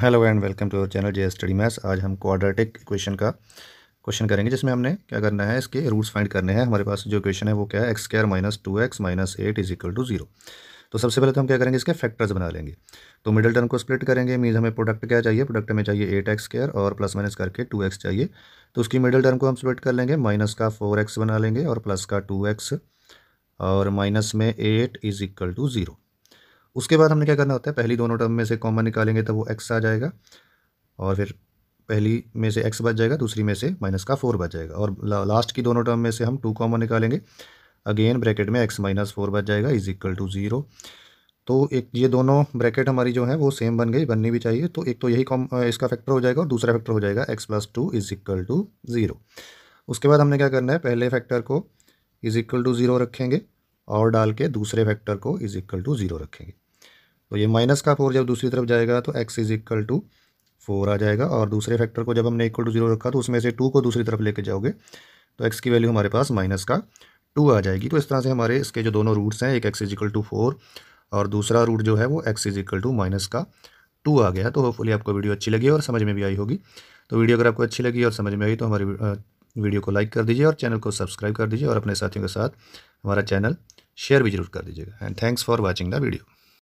hello and welcome to our channel J study maths आज हम quadratic equation का question करेंगे जिसमें हमने क्या करना है इसके रूट्स फाइंड करने हैं हमारे पास जो इक्वेशन है वो क्या है x square minus two x minus eight is equal to zero तो सबसे पहले तो हम क्या करेंगे इसके फैक्टर्स बना लेंगे तो मिडिल टर्म को स्प्लिट करेंगे मीन हमें प्रोडक्ट क्या चाहिए प्रोडक्ट में चाहिए एट एक्स स्क्र और प्लस माइनस करके टू एक्स चाहिए तो उसकी मिडिल टर्म को हम स्प्लिट कर लेंगे माइनस का फोर एक्स बना लेंगे और प्लस का टू एक्स और माइनस में eight is equal to zero उसके बाद हमने क्या करना होता है पहली दोनों टर्म में से कॉमन निकालेंगे तो वो एक्स आ जाएगा और फिर पहली में से एक्स बच जाएगा दूसरी में से माइनस का फोर बच जाएगा और लास्ट की दोनों टर्म में से हम टू कॉमन निकालेंगे अगेन ब्रैकेट में एक्स माइनस फोर बच जाएगा इज इक्वल टू ज़ीरो तो एक ये दोनों ब्रैकेट हमारी जो है वो सेम बन गई बननी भी चाहिए तो एक तो यही कॉम इसका फैक्टर हो जाएगा और दूसरा फैक्टर हो जाएगा x plus two is equal to zero उसके बाद हमने क्या करना है पहले फैक्टर को इज इक्वल टू ज़ीरो रखेंगे और डाल के दूसरे फैक्टर को इज इक्वल टू ज़ीरो रखेंगे तो ये माइनस का फोर जब दूसरी तरफ जाएगा तो x is equal to four आ जाएगा और दूसरे फैक्टर को जब हमने इक्वल टू जीरो रखा तो उसमें से टू को दूसरी तरफ लेके जाओगे तो एक्स की वैल्यू हमारे पास माइनस का टू आ जाएगी तो इस तरह से हमारे इसके जो दोनों रूट्स हैं एक x is equal to four और दूसरा रूट जो है वो x is equal to minus का टू आ गया तो होपफुली आपको वीडियो अच्छी लगी और समझ में भी आई होगी तो वीडियो अगर आपको अच्छी लगी और समझ में आई तो हमारी वीडियो को लाइक कर दीजिए और चैनल को सब्सक्राइब कर दीजिए और अपने साथियों के साथ हमारा चैनल शेयर भी जरूर कर दीजिएगा and thanks for watching the video